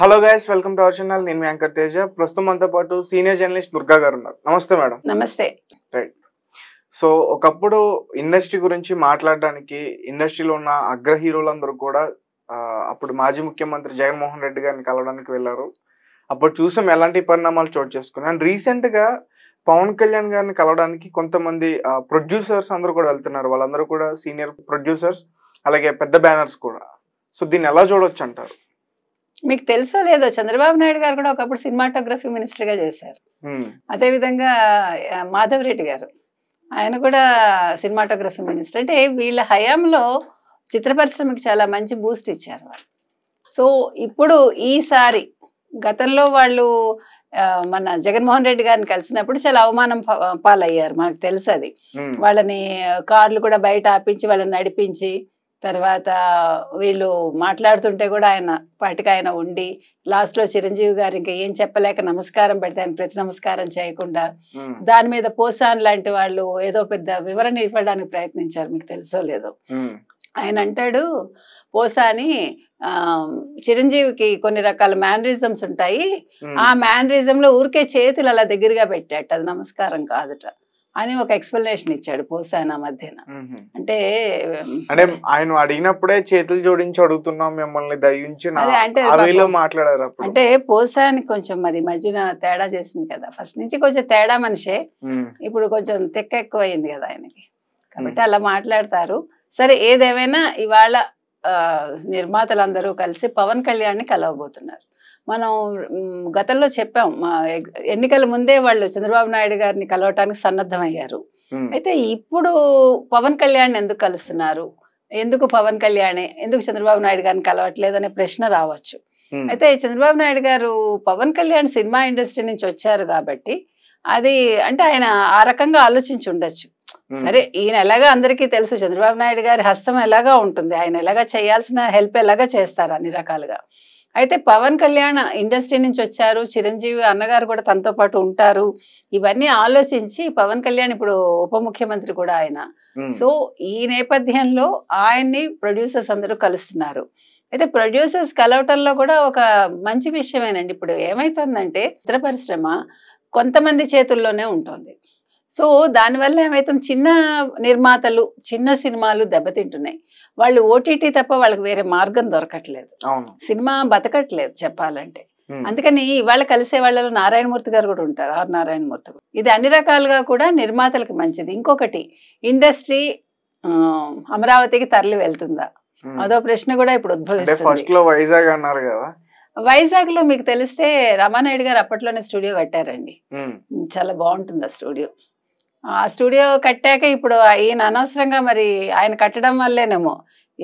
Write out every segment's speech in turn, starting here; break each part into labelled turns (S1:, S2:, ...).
S1: hello guys welcome to our channel నేను వెంకట్ తేజ ప్రస్తుతం మనతో పాటు సీనియర్ జర్నలిస్ట్ దుర్గా గారు ఉన్నారు నమస్తే మేడం నమస్తే రైట్ సో ఒకప్పుడు ఇండస్ట్రీ గురించి మాట్లాడడానికి ఇండస్ట్రీలో ఉన్న అగ్ర హీరోలందరూ కూడా అప్పుడు మాజీ ముఖ్యమంత్రి జగన్మోహన్ రెడ్డి గారిని కలవడానికి వెళ్ళారు అప్పుడు చూసాం ఎలాంటి పరిణామాలు చోటు చేసుకున్నాం అండ్ రీసెంట్గా పవన్ కళ్యాణ్ గారిని కలవడానికి కొంతమంది ప్రొడ్యూసర్స్ అందరూ కూడా వెళ్తున్నారు వాళ్ళందరూ కూడా సీనియర్ ప్రొడ్యూసర్స్ అలాగే పెద్ద బ్యానర్స్ కూడా సో దీన్ని ఎలా చూడొచ్చు అంటారు
S2: మీకు తెలుసో లేదో చంద్రబాబు నాయుడు గారు కూడా ఒకప్పుడు సినిమాటోగ్రఫీ మినిస్టర్ గా చేశారు అదే విధంగా మాధవ్ రెడ్డి గారు ఆయన కూడా సినిమాటోగ్రఫీ మినిస్టర్ అంటే వీళ్ళ హయాంలో చిత్ర పరిశ్రమకి చాలా మంచి బూస్ట్ ఇచ్చారు వాళ్ళు సో ఇప్పుడు ఈసారి గతంలో వాళ్ళు మన జగన్మోహన్ రెడ్డి గారిని కలిసినప్పుడు చాలా అవమానం పాలయ్యారు మనకు తెలుసు అది వాళ్ళని కార్లు కూడా బయట ఆపించి వాళ్ళని నడిపించి తర్వాత వీళ్ళు మాట్లాడుతుంటే కూడా ఆయన పాటికి ఆయన ఉండి లాస్ట్లో చిరంజీవి గారు ఇంకా ఏం చెప్పలేక నమస్కారం పెడితే ఆయన ప్రతి నమస్కారం చేయకుండా దాని మీద పోసాన్ లాంటి వాళ్ళు ఏదో పెద్ద వివరణ ఇవ్వడానికి ప్రయత్నించారు మీకు తెలుసో లేదో ఆయన అంటాడు పోసాని చిరంజీవికి కొన్ని రకాల మ్యానరిజమ్స్ ఉంటాయి ఆ మ్యానరిజంలో ఊరికే చేతులు అలా దగ్గరగా పెట్టేట అది నమస్కారం కాదుట అని ఒక ఎక్స్ప్లెనేషన్ ఇచ్చాడు పోసాన మధ్యన అంటే అంటే
S1: ఆయన అడిగినప్పుడే చేతులు జోడించి అడుగుతున్నాం మిమ్మల్ని దయించి అంటే మాట్లాడారు అంటే
S2: పోసాని కొంచెం మరి మధ్యన తేడా చేసింది కదా ఫస్ట్ నుంచి కొంచెం తేడా మనిషే ఇప్పుడు కొంచెం తెక్క ఎక్కువ అయింది కదా ఆయనకి కాబట్టి అలా మాట్లాడతారు సరే ఏదేమైనా ఇవాళ నిర్మాతలందరూ కలిసి పవన్ కళ్యాణ్ ని కలవబోతున్నారు మనం గతంలో చెప్పాం ఎన్నికల ముందే వాళ్ళు చంద్రబాబు నాయుడు గారిని కలవటానికి సన్నద్ధమయ్యారు అయితే ఇప్పుడు పవన్ కళ్యాణ్ ఎందుకు కలుస్తున్నారు ఎందుకు పవన్ కళ్యాణే ఎందుకు చంద్రబాబు నాయుడు గారిని కలవట్లేదు అనే ప్రశ్న రావచ్చు అయితే చంద్రబాబు నాయుడు గారు పవన్ కళ్యాణ్ సినిమా ఇండస్ట్రీ నుంచి వచ్చారు కాబట్టి అది అంటే ఆయన ఆ రకంగా ఆలోచించి ఉండొచ్చు సరే ఈయన ఎలాగా అందరికీ తెలుసు చంద్రబాబు నాయుడు గారి హస్తం ఎలాగా ఉంటుంది ఆయన ఎలాగా చేయాల్సిన హెల్ప్ ఎలాగా చేస్తారు అన్ని రకాలుగా అయితే పవన్ కళ్యాణ్ ఇండస్ట్రీ నుంచి వచ్చారు చిరంజీవి అన్నగారు కూడా తనతో పాటు ఉంటారు ఇవన్నీ ఆలోచించి పవన్ కళ్యాణ్ ఇప్పుడు ఉప ముఖ్యమంత్రి కూడా ఆయన సో ఈ నేపథ్యంలో ఆయన్ని ప్రొడ్యూసర్స్ అందరూ కలుస్తున్నారు అయితే ప్రొడ్యూసర్స్ కలవటంలో కూడా ఒక మంచి విషయమేనండి ఇప్పుడు ఏమైతుందంటే చిత్ర పరిశ్రమ కొంతమంది చేతుల్లోనే ఉంటుంది సో దానివల్ల ఏమైతే చిన్న నిర్మాతలు చిన్న సినిమాలు దెబ్బతింటున్నాయి వాళ్ళు ఓటీటీ తప్ప వాళ్ళకి వేరే మార్గం దొరకట్లేదు సినిమా బతకట్లేదు చెప్పాలంటే అందుకని ఇవాళ కలిసే వాళ్ళలో నారాయణమూర్తి గారు కూడా ఉంటారు ఆర్ నారాయణమూర్తి ఇది అన్ని రకాలుగా కూడా నిర్మాతలకు మంచిది ఇంకొకటి ఇండస్ట్రీ అమరావతికి తరలి వెళ్తుందా అదో ప్రశ్న కూడా ఇప్పుడు ఉద్భవిస్తుంది వైజాగ్ వైజాగ్ లో మీకు తెలిస్తే రమానాయుడు గారు అప్పట్లోనే స్టూడియో కట్టారండి చాలా బాగుంటుంది ఆ స్టూడియో ఆ స్టూడియో కట్టాక ఇప్పుడు ఈయన అనవసరంగా మరి ఆయన కట్టడం వల్లేనేమో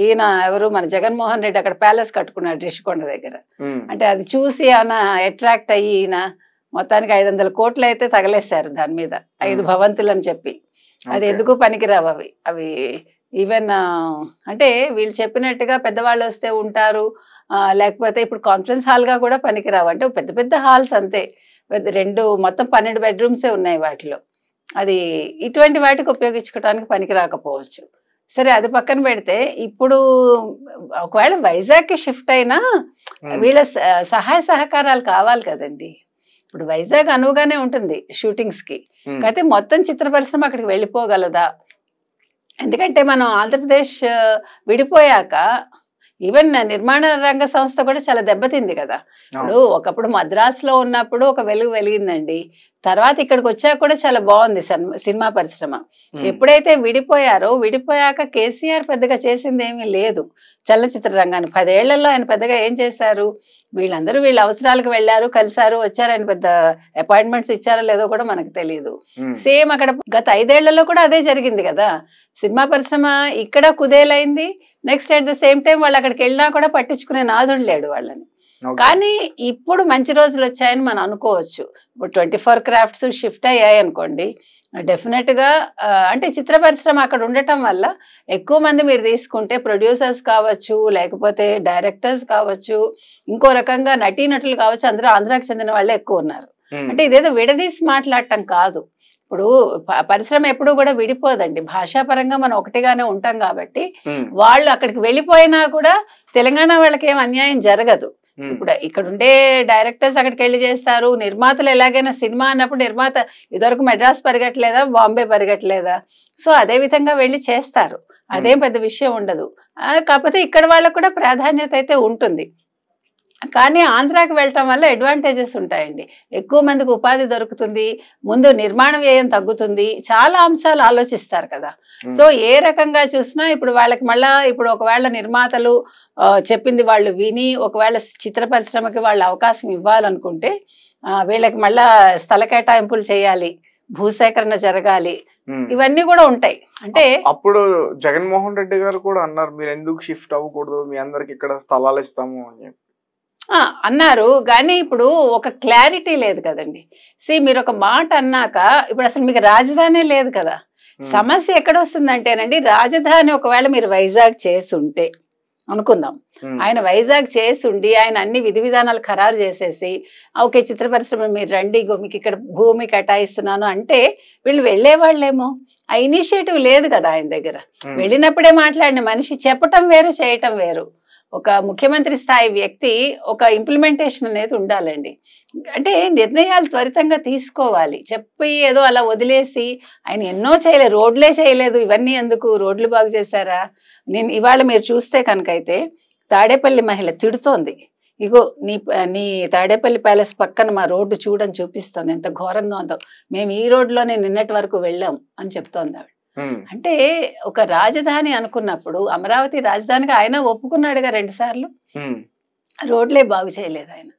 S2: ఈయన ఎవరు మన జగన్మోహన్ రెడ్డి అక్కడ ప్యాలెస్ కట్టుకున్నాడు రిషికొండ దగ్గర అంటే అది చూసి ఆయన అట్రాక్ట్ అయ్యి ఈయన మొత్తానికి ఐదు వందల కోట్లు అయితే తగలేశారు దాని మీద ఐదు భవంతులు అని చెప్పి అది ఎందుకు పనికిరావు అవి అవి ఈవెన్ అంటే వీళ్ళు చెప్పినట్టుగా పెద్దవాళ్ళు వస్తే ఉంటారు లేకపోతే ఇప్పుడు కాన్ఫరెన్స్ హాల్గా కూడా పనికిరావు అంటే పెద్ద పెద్ద హాల్స్ అంతే రెండు మొత్తం పన్నెండు బెడ్రూమ్సే ఉన్నాయి వాటిలో అది ఇటువంటి వాటికి ఉపయోగించుకోవడానికి పనికి రాకపోవచ్చు సరే అది పక్కన పెడితే ఇప్పుడు ఒకవేళ వైజాగ్కి షిఫ్ట్ అయినా వీళ్ళ సహాయ సహకారాలు కావాలి కదండి ఇప్పుడు వైజాగ్ అనువుగానే ఉంటుంది షూటింగ్స్కి అయితే మొత్తం చిత్ర పరిశ్రమ అక్కడికి వెళ్ళిపోగలదా ఎందుకంటే మనం ఆంధ్రప్రదేశ్ విడిపోయాక ఈవెన్ నిర్మాణ రంగ సంస్థ కూడా చాలా దెబ్బతింది కదా ఇప్పుడు ఒకప్పుడు మద్రాసులో ఉన్నప్పుడు ఒక వెలుగు వెలిగిందండి తర్వాత ఇక్కడికి వచ్చాక కూడా చాలా బాగుంది సినిమా పరిశ్రమ ఎప్పుడైతే విడిపోయారో విడిపోయాక కేసీఆర్ పెద్దగా చేసింది ఏమీ లేదు చలనచిత్ర రంగాన్ని పదేళ్లలో ఆయన పెద్దగా ఏం చేశారు వీళ్ళందరూ వీళ్ళ అవసరాలకు వెళ్లారు కలిసారు వచ్చారు ఆయన పెద్ద అపాయింట్మెంట్స్ ఇచ్చారో లేదో కూడా మనకు తెలియదు సేమ్ అక్కడ గత ఐదేళ్లలో కూడా అదే జరిగింది కదా సినిమా పరిశ్రమ ఇక్కడ కుదేలైంది next at the same time వాళ్ళు అక్కడికి వెళ్ళినా కూడా పట్టించుకునే నాదుడు లేడు వాళ్ళని కానీ ఇప్పుడు మంచి రోజులు వచ్చాయని మనం అనుకోవచ్చు ఇప్పుడు ట్వంటీ ఫోర్ క్రాఫ్ట్స్ షిఫ్ట్ అయ్యాయి అనుకోండి డెఫినెట్గా అంటే చిత్ర పరిశ్రమ అక్కడ ఉండటం వల్ల ఎక్కువ మంది మీరు తీసుకుంటే ప్రొడ్యూసర్స్ కావచ్చు లేకపోతే డైరెక్టర్స్ కావచ్చు ఇంకో రకంగా నటీనటులు కావచ్చు అందరూ ఆంధ్రాకి చెందిన వాళ్ళే ఎక్కువ ఉన్నారు అంటే ఇదేదో విడదీసి మాట్లాడటం కాదు ఇప్పుడు పరిశ్రమ ఎప్పుడూ కూడా విడిపోదండి భాషాపరంగా మనం ఒకటిగానే ఉంటాం కాబట్టి వాళ్ళు అక్కడికి వెళ్ళిపోయినా కూడా తెలంగాణ వాళ్ళకి ఏం అన్యాయం జరగదు ఇప్పుడు ఇక్కడ ఉండే డైరెక్టర్స్ అక్కడికి వెళ్ళి చేస్తారు నిర్మాతలు ఎలాగైనా సినిమా అన్నప్పుడు నిర్మాత ఇదివరకు మెడ్రాస్ పరిగట్లేదా బాంబే పరిగట్లేదా సో అదే విధంగా వెళ్ళి చేస్తారు అదేం పెద్ద విషయం ఉండదు కాకపోతే ఇక్కడ వాళ్ళకు కూడా ప్రాధాన్యత అయితే ఉంటుంది కానీ ఆంధ్రాకి వెళ్ళటం వల్ల అడ్వాంటేజెస్ ఉంటాయండి ఎక్కువ మందికి ఉపాధి దొరుకుతుంది ముందు నిర్మాణ వ్యయం తగ్గుతుంది చాలా అంశాలు ఆలోచిస్తారు కదా సో ఏ రకంగా చూసినా ఇప్పుడు వాళ్ళకి మళ్ళా ఇప్పుడు ఒకవేళ నిర్మాతలు చెప్పింది వాళ్ళు విని ఒకవేళ చిత్ర పరిశ్రమకి వాళ్ళు అవకాశం ఇవ్వాలనుకుంటే వీళ్ళకి మళ్ళా స్థల కేటాయింపులు చేయాలి భూసేకరణ జరగాలి ఇవన్నీ కూడా ఉంటాయి అంటే
S1: అప్పుడు జగన్మోహన్ రెడ్డి గారు కూడా అన్నారు మీరు ఎందుకు షిఫ్ట్ అవ్వకూడదు మీ అందరికి ఇక్కడ స్థలాలు ఇస్తాము అని చెప్పి
S2: అన్నారు కానీ ఇప్పుడు ఒక క్లారిటీ లేదు కదండి సి మీరు ఒక మాట అన్నాక ఇప్పుడు అసలు మీకు రాజధాని లేదు కదా సమస్య ఎక్కడ వస్తుందంటేనండి రాజధాని ఒకవేళ మీరు వైజాగ్ చేసుంటే అనుకుందాం ఆయన వైజాగ్ చేసి ఉండి ఆయన అన్ని విధి విధానాలు ఖరారు చేసేసి ఓకే చిత్ర పరిశ్రమ మీరు రండి మీకు ఇక్కడ భూమి కేటాయిస్తున్నాను అంటే వీళ్ళు వెళ్ళేవాళ్ళేమో ఆ ఇనిషియేటివ్ లేదు కదా ఆయన దగ్గర వెళ్ళినప్పుడే మాట్లాడిన మనిషి చెప్పటం వేరు చేయటం వేరు ఒక ముఖ్యమంత్రి స్థాయి వ్యక్తి ఒక ఇంప్లిమెంటేషన్ అనేది ఉండాలండి అంటే నిర్ణయాలు త్వరితంగా తీసుకోవాలి చెప్పి ఏదో అలా వదిలేసి ఆయన ఎన్నో చేయలేదు రోడ్లే చేయలేదు ఇవన్నీ ఎందుకు రోడ్లు బాగు చేశారా నేను ఇవాళ మీరు చూస్తే కనుకైతే తాడేపల్లి మహిళ తిడుతోంది ఇగో నీ నీ తాడేపల్లి ప్యాలెస్ పక్కన మా రోడ్డు చూడని చూపిస్తోంది ఎంత ఘోరంగా ఉందో మేము ఈ రోడ్లోనే నిన్నటి వరకు వెళ్ళాం అని చెప్తోంది ఆవిడ అంటే ఒక రాజధాని అనుకున్నప్పుడు అమరావతి రాజధానికి ఆయన ఒప్పుకున్నాడుగా రెండు సార్లు రోడ్లే బాగు చేయలేదు ఆయన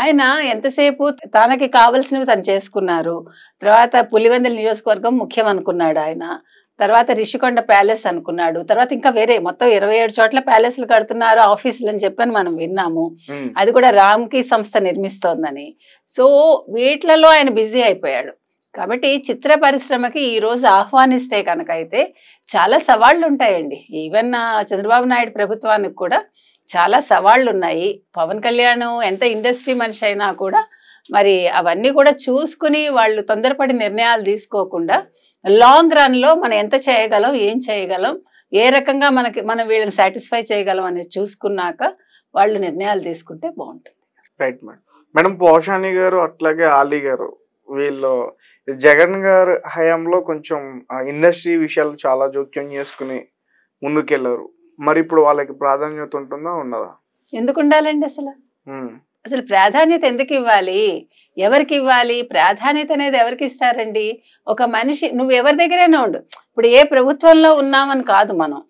S2: ఆయన ఎంతసేపు తనకి కావలసినవి తను చేసుకున్నారు తర్వాత పులివెందుల నియోజకవర్గం ముఖ్యం అనుకున్నాడు ఆయన తర్వాత రిషికొండ ప్యాలెస్ అనుకున్నాడు తర్వాత ఇంకా వేరే మొత్తం ఇరవై ఏడు చోట్ల ప్యాలెస్లు కడుతున్నారు ఆఫీసులు అని చెప్పని మనం విన్నాము అది కూడా రామ్కి సంస్థ నిర్మిస్తోందని సో వీటిలలో ఆయన బిజీ అయిపోయాడు కాబట్టి చిత్ర పరిశ్రమకి ఈరోజు ఆహ్వానిస్తే కనుక అయితే చాలా సవాళ్ళు ఉంటాయండి ఈవెన్ చంద్రబాబు నాయుడు ప్రభుత్వానికి కూడా చాలా సవాళ్ళు ఉన్నాయి పవన్ కళ్యాణ్ ఎంత ఇండస్ట్రీ మనిషి అయినా కూడా మరి అవన్నీ కూడా చూసుకుని వాళ్ళు తొందరపడి నిర్ణయాలు తీసుకోకుండా లాంగ్ రన్లో మనం ఎంత చేయగలం ఏం చేయగలం ఏ రకంగా మనకి మనం వీళ్ళని సాటిస్ఫై చేయగలం అనేది చూసుకున్నాక వాళ్ళు నిర్ణయాలు తీసుకుంటే బాగుంటుంది
S1: రైట్ మేడం మేడం పోషాని గారు అట్లాగే ఆలీ గారు వీళ్ళు జగన్ గారు హయాంలో కొంచెం ఇండస్ట్రీ విషయాలు చాలా జోక్యం చేసుకుని ముందుకెళ్లారు మరి ఇప్పుడు వాళ్ళకి ప్రాధాన్యత ఉంటుందా ఉండదా
S2: ఎందుకు ఉండాలండి అసలు అసలు ప్రాధాన్యత ఎందుకు ఇవ్వాలి ఎవరికి ఇవ్వాలి ప్రాధాన్యత అనేది ఎవరికి ఇస్తారండి ఒక మనిషి నువ్వు ఎవరి దగ్గరైనా ఉండు ఇప్పుడు ఏ ప్రభుత్వంలో ఉన్నామని కాదు మనం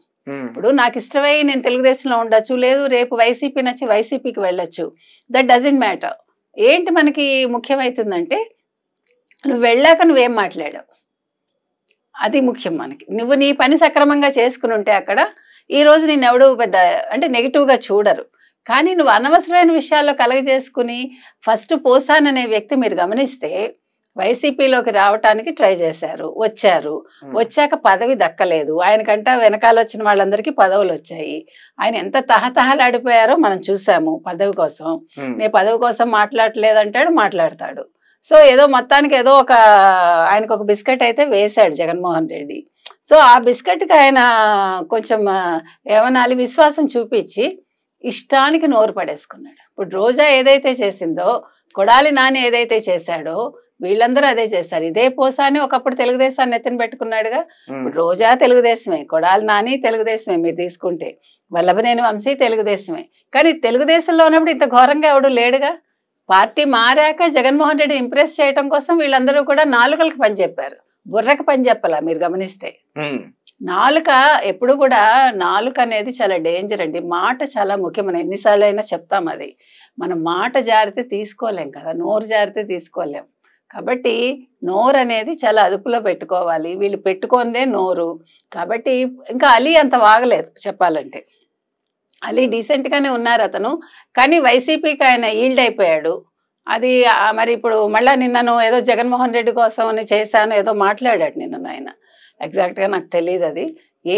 S2: ఇప్పుడు నాకు ఇష్టమై నేను తెలుగుదేశంలో ఉండొచ్చు లేదు రేపు వైసీపీ నచ్చి వైసీపీకి వెళ్ళొచ్చు దట్ డజంట్ మ్యాటర్ ఏంటి మనకి ముఖ్యమవుతుందంటే నువ్వు వెళ్ళాక నువ్వేం మాట్లాడావు అది ముఖ్యం మనకి నువ్వు నీ పని సక్రమంగా చేసుకుని ఉంటే అక్కడ ఈరోజు నేను ఎవడు పెద్ద అంటే నెగిటివ్గా చూడరు కానీ నువ్వు అనవసరమైన విషయాల్లో కలగజేసుకుని ఫస్ట్ పోసాననే వ్యక్తి మీరు గమనిస్తే వైసీపీలోకి రావటానికి ట్రై చేశారు వచ్చారు వచ్చాక పదవి దక్కలేదు ఆయనకంట వెనకాల వచ్చిన వాళ్ళందరికీ పదవులు వచ్చాయి ఆయన ఎంత తహతహలాడిపోయారో మనం చూసాము పదవి కోసం నేను పదవి కోసం మాట్లాడలేదు అంటాడు మాట్లాడతాడు సో ఏదో మొత్తానికి ఏదో ఒక ఆయనకు ఒక బిస్కెట్ అయితే వేశాడు జగన్మోహన్ రెడ్డి సో ఆ బిస్కెట్కి ఆయన కొంచెం ఏమనాలి విశ్వాసం చూపించి ఇష్టానికి నోరు పడేసుకున్నాడు ఇప్పుడు రోజా ఏదైతే చేసిందో కొడాలి నాని ఏదైతే చేశాడో వీళ్ళందరూ అదే చేశారు ఇదే పోసాని ఒకప్పుడు తెలుగుదేశాన్ని ఎత్తిన పెట్టుకున్నాడుగా ఇప్పుడు రోజా తెలుగుదేశమే కొడాలి నాని తెలుగుదేశమే మీరు తీసుకుంటే వల్లభనేని వంశీ తెలుగుదేశమే కానీ తెలుగుదేశంలో ఉన్నప్పుడు ఇంత ఘోరంగా ఎవడు లేడుగా పార్టీ మారాక జగన్మోహన్ రెడ్డి ఇంప్రెస్ చేయడం కోసం వీళ్ళందరూ కూడా నాలుకలకు పని చెప్పారు బుర్రకు పని చెప్పాలా మీరు గమనిస్తే నాలుక ఎప్పుడు కూడా నాలుక అనేది చాలా డేంజర్ అండి మాట చాలా ముఖ్యమైన ఎన్నిసార్లు అయినా చెప్తాం అది మనం మాట జారితే తీసుకోలేం కదా నోరు జారితే తీసుకోలేం కాబట్టి నోరు అనేది చాలా అదుపులో పెట్టుకోవాలి వీళ్ళు పెట్టుకుందే నోరు కాబట్టి ఇంకా అలీ అంత వాగలేదు చెప్పాలంటే మళ్ళీ డీసెంట్గానే ఉన్నారు అతను కానీ వైసీపీకి ఆయన ఈల్డ్ అయిపోయాడు అది మరి ఇప్పుడు మళ్ళీ నిన్నను ఏదో జగన్మోహన్ రెడ్డి కోసం అని చేశాను ఏదో మాట్లాడాడు నిన్ను ఆయన ఎగ్జాక్ట్గా నాకు తెలియదు అది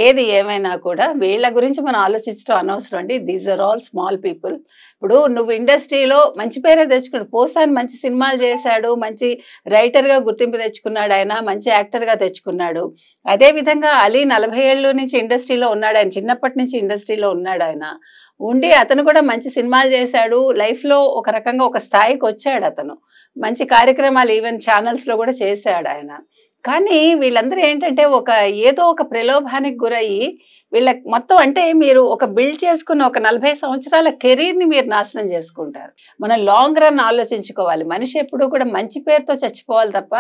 S2: ఏది ఏమైనా కూడా వీళ్ళ గురించి మనం ఆలోచించడం అనవసరం అండి these are all small people ఇప్పుడు నువ్వు ఇండస్ట్రీలో మంచి పేరే తెచ్చుకున్నాడు పోసాన్ మంచి సినిమాలు చేశాడు మంచి రైటర్గా గుర్తింపు తెచ్చుకున్నాడు ఆయన మంచి యాక్టర్గా తెచ్చుకున్నాడు అదేవిధంగా అలీ నలభై ఏళ్ళు నుంచి ఇండస్ట్రీలో ఉన్నాడు ఆయన చిన్నప్పటి నుంచి ఇండస్ట్రీలో ఉన్నాడు ఆయన ఉండి అతను కూడా మంచి సినిమాలు చేశాడు లైఫ్లో ఒక రకంగా ఒక స్థాయికి వచ్చాడు అతను మంచి కార్యక్రమాలు ఈవెన్ ఛానల్స్లో కూడా చేశాడు ఆయన కానీ వీళ్ళందరూ ఏంటంటే ఒక ఏదో ఒక ప్రలోభానికి గురయ్యి వీళ్ళ మొత్తం అంటే మీరు ఒక బిల్డ్ చేసుకున్న ఒక నలభై సంవత్సరాల కెరీర్ని మీరు నాశనం చేసుకుంటారు మనం లాంగ్ రన్ ఆలోచించుకోవాలి మనిషి ఎప్పుడూ కూడా మంచి పేరుతో చచ్చిపోవాలి తప్ప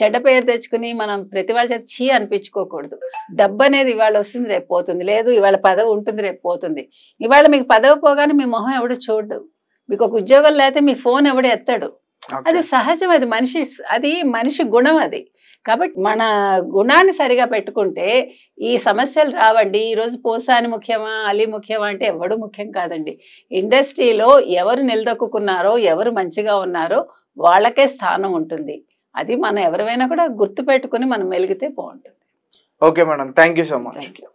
S2: చెడ్డ పేరు తెచ్చుకుని మనం ప్రతి వాళ్ళ చీ అనిపించుకోకూడదు డబ్బు అనేది ఇవాళ వస్తుంది రేపు పోతుంది లేదు ఇవాళ పదవి ఉంటుంది రేపు పోతుంది ఇవాళ మీకు పదవి పోగానే మీ మొహం ఎవడో చూడదు మీకు ఒక ఉద్యోగం లేకపోతే మీ ఫోన్ ఎవడో ఎత్తాడు అది సహజం అది మనిషి అది మనిషి గుణం అది కాబట్టి మన గుణాన్ని సరిగా పెట్టుకుంటే ఈ సమస్యలు రావండి ఈరోజు పోసాని ముఖ్యమా అలీ ముఖ్యమా అంటే ఎవడు ముఖ్యం కాదండి ఇండస్ట్రీలో ఎవరు నిలదొక్కున్నారో ఎవరు మంచిగా ఉన్నారో వాళ్ళకే స్థానం ఉంటుంది అది మనం ఎవరివైనా కూడా గుర్తుపెట్టుకుని మనం మెలిగితే బాగుంటుంది
S1: okay madam thank so much thank